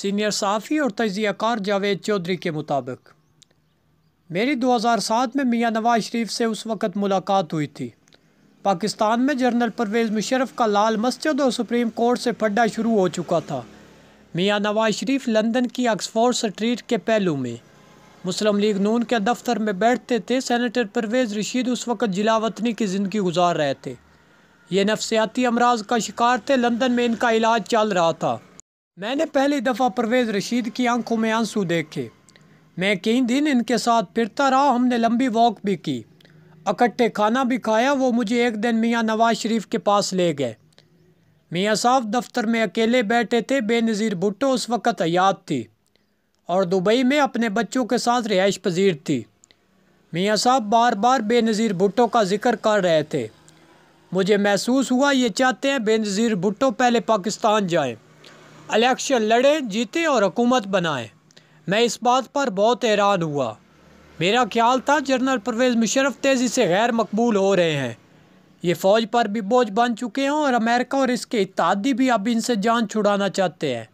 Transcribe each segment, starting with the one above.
senior सहाफ़ी और तजियाकार जावेद चौधरी के मुताबिक मेरी 2007 में मियां नवाज शरीफ से उस वक़्त मुलाकात हुई थी पाकिस्तान में जनरल परवेज़ मुशरफ का लाल मस्जिद और सुप्रीम कोर्ट से फड्डा शुरू हो चुका था मियां नवाज शरीफ लंदन की ऑक्सफोर्ड स्ट्रीट के पहलू में मुस्लिम लीग नून के दफ्तर में बैठते थे सैनिटर परवेज़ रशीद उस वक़्त जिलावतनी की ज़िंदगी गुजार रहे थे ये नफसियाती अमराज का शिकार थे लंदन में इनका इलाज चल रहा था मैंने पहली दफ़ा परवेज़ रशीद की आंखों में आंसू देखे मैं कई दिन इनके साथ फिरता रहा हमने लंबी वॉक भी की इकट्ठे खाना भी खाया वो मुझे एक दिन मियाँ नवाज शरीफ के पास ले गए मियाँ साहब दफ्तर में अकेले बैठे थे बेनज़ीर भुट्टो उस वक़्त हयात थी और दुबई में अपने बच्चों के साथ रिहाइश पजीर थी मियाँ साहब बार बार बेनज़ीर भुट्टो का जिक्र कर रहे थे मुझे महसूस हुआ ये चाहते हैं बेनज़ीर भुट्टो पहले पाकिस्तान जाएँ इलेक्शन लड़ें जीते और हुकूमत बनाएं मैं इस बात पर बहुत हैरान हुआ मेरा ख्याल था जनरल परवेज़ मुशरफ तेज़ी से गैर मकबूल हो रहे हैं ये फ़ौज पर भी बोझ बन चुके हैं और अमेरिका और इसके इतिहादी भी अब इनसे जान छुड़ाना चाहते हैं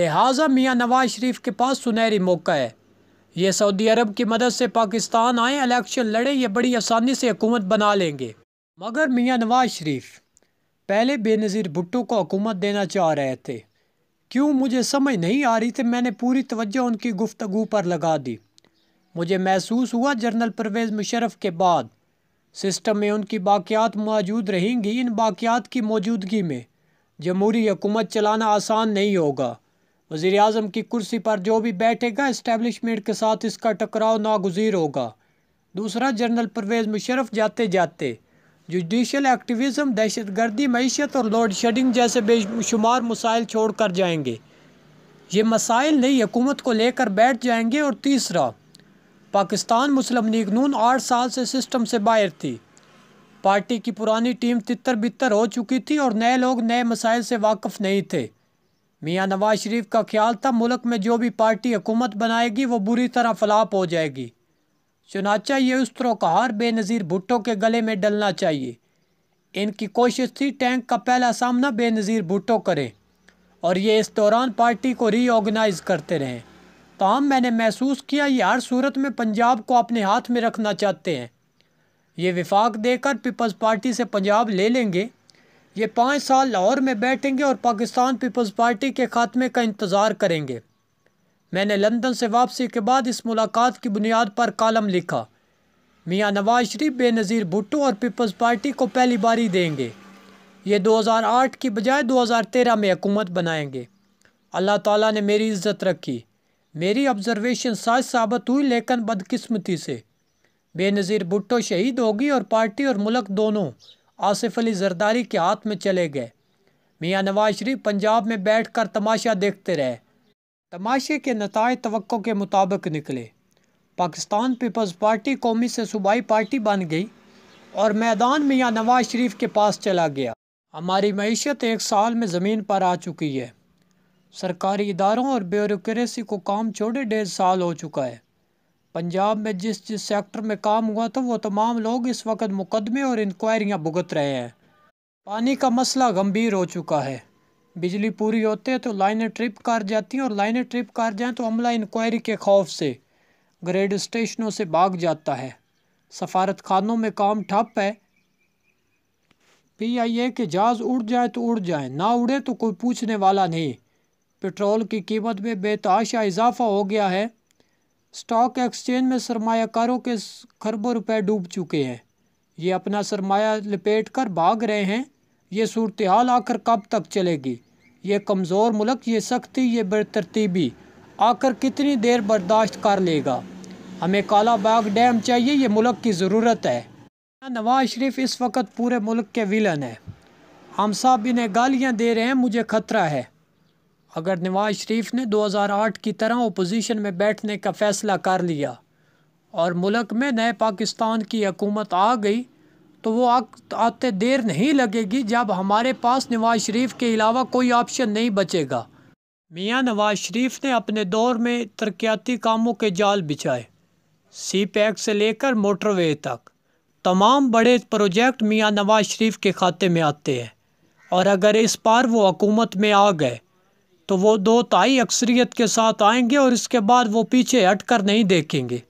लिहाजा मियाँ नवाज शरीफ के पास सुनहरी मौका है ये सऊदी अरब की मदद से पाकिस्तान आए इलेक्शन लड़े ये बड़ी आसानी से हुकूमत बना लेंगे मगर मियाँ नवाज शरीफ पहले बेनज़ीर भुट्टो को हुकूमत देना चाह रहे थे क्यों मुझे समझ नहीं आ रही थी मैंने पूरी तवज्जो उनकी गुफ्तगु पर लगा दी मुझे महसूस हुआ जनरल परवेज़ मुशरफ के बाद सिस्टम में उनकी बाक़ियात मौजूद रहेंगी इन बाक़ियात की मौजूदगी में जमहूरी हुकूमत चलाना आसान नहीं होगा वज़ी अजम की कुर्सी पर जो भी बैठेगा इस्टेबलिशमेंट के साथ इसका टकराव नागुजीर होगा दूसरा जनरल परवेज़ मुशरफ जाते जाते जुडिशल एक्टिविज़म दहशत गर्दी मीशत और लोड शेडिंग जैसे बेशुमार मसाइल छोड़ कर जाएंगे ये मसाइल नई हुकूमत को लेकर बैठ जाएंगे और तीसरा पाकिस्तान मुस्लिम लीग नून आठ साल से सिस्टम से बाहर थी पार्टी की पुरानी टीम तितर बितर हो चुकी थी और नए लोग नए मसाइल से वाकफ़ नहीं थे मियाँ नवाज शरीफ का ख्याल था मुल्क में जो भी पार्टी हुकूमत बनाएगी वो बुरी तरह फलाप हो जाएगी चुनाचा ये उस तरह का हार बेनज़ीर भुट्टो के गले में डलना चाहिए इनकी कोशिश थी टैंक का पहला सामना बेनज़ीर भुट्टो करें और ये इस दौरान पार्टी को रीऑर्गेनाइज करते रहें तमाम तो मैंने महसूस किया ये हर सूरत में पंजाब को अपने हाथ में रखना चाहते हैं ये विफाक देकर पीपल्स पार्टी से पंजाब ले लेंगे ये पाँच साल लाहौर में बैठेंगे और पाकिस्तान पीपल्स पार्टी के खात्मे का इंतज़ार करेंगे मैंने लंदन से वापसी के बाद इस मुलाकात की बुनियाद पर कॉलम लिखा मियाँ नवाज शरीफ बेनज़ीर भुट्टो और पीपल्स पार्टी को पहली बारी देंगे ये 2008 की बजाय 2013 में हुकूमत बनाएंगे अल्लाह ताला ने मेरी इज्जत रखी मेरी ऑब्जर्वेशन साज साबित हुई लेकिन बदकिस्मती से बेनज़ीर भुट्टो शहीद होगी और पार्टी और मुल्क दोनों आसिफ अली जरदारी के हाथ में चले गए मियाँ नवाज शरीफ पंजाब में बैठ कर तमाशा देखते रहे तमाशे के नतज तो के मुताबिक निकले पाकिस्तान पीपल्स पार्टी कौमी से सूबाई पार्टी बन गई और मैदान में यहाँ नवाज शरीफ के पास चला गया हमारी मीशत एक साल में ज़मीन पर आ चुकी है सरकारी इदारों और ब्यूरोसी को काम छोड़े डेढ़ साल हो चुका है पंजाब में जिस जिस सेक्टर में काम हुआ था वो तमाम लोग इस वक्त मुकदमे और इंक्वायरियाँ भुगत रहे हैं पानी का मसला गंभीर हो चुका है बिजली पूरी होते है तो लाइनें ट्रिप कर जाती हैं और लाइनें ट्रिप कर जाएँ तो अमला इंक्वायरी के खौफ से ग्रेड स्टेशनों से भाग जाता है सफारत खानों में काम ठप है पी आई ए के जहाज़ उड़ जाए तो उड़ जाए ना उड़े तो कोई पूछने वाला नहीं पेट्रोल की कीमत में बेताशा इजाफा हो गया है स्टॉक एक्सचेंज में सरमाकारों के खरबों रुपए डूब चुके हैं ये अपना सरमाया लपेट कर भाग रहे हैं ये सूरत हाल आकर कब तक चलेगी ये कमज़ोर मुल्क ये सख्ती ये बेतरतीबी आकर कितनी देर बर्दाश्त कर लेगा हमें काला बाग डैम चाहिए ये मुल्क की ज़रूरत है नवाज शरीफ इस वक्त पूरे मुल्क के विलन है हम साहब इन्हें गालियाँ दे रहे हैं मुझे ख़तरा है अगर नवाज शरीफ ने 2008 की तरह अपोजिशन में बैठने का फ़ैसला कर लिया और मुल्क में नए पाकिस्तान की हकूमत आ गई तो वो आग आते देर नहीं लगेगी जब हमारे पास नवाज शरीफ के अलावा कोई ऑप्शन नहीं बचेगा मियाँ नवाज शरीफ ने अपने दौर में तरक्याती कामों के जाल बिछाए सी पैक से लेकर मोटरवे तक तमाम बड़े प्रोजेक्ट मियाँ नवाज शरीफ के खाते में आते हैं और अगर इस बार वो हकूमत में आ गए तो वो दो ताई अक्सरियत के साथ आएंगे और इसके बाद वो पीछे हट कर नहीं देखेंगे